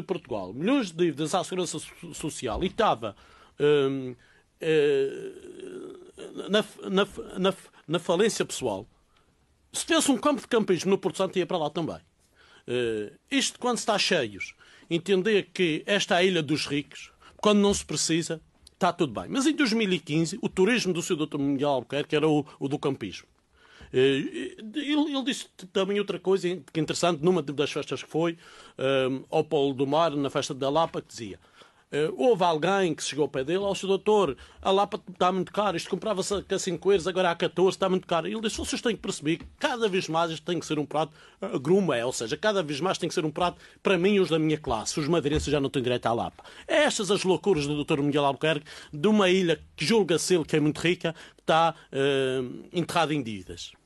de Portugal, milhões de dívidas à Segurança Social e estava hum, eh, na, na, na, na, falência pessoal, se tivesse um campo de campismo no Porto Santo, ia para lá também. Uh, isto quando está cheios, entender que esta é a ilha dos ricos, quando não se precisa, está tudo bem. Mas em 2015, o turismo do seu Dr. Mundial Albuquerque era o, o do campismo. Eh, ele, disse também outra coisa que interessante, numa das festas que foi, eh, ao Polo do Mar, na festa da Lapa, que dizia Uh, houve alguém que chegou para dele, ao oh, doutor, a Lapa está muito caro, isto comprava-se a 5 euros, agora a 14, está muito caro. E ele disse, vocês têm que perceber que cada vez mais isto tem que ser um prato uh, eh, gruma, ou seja, cada vez mais tem que ser um prato para mim e os da minha classe. Os madeirenses já não têm direito à Lapa. É estas as loucuras do doutor Miguel Albuquerque, de uma ilha que julga-se ele que é muito rica, que está uh, enterrada em dívidas.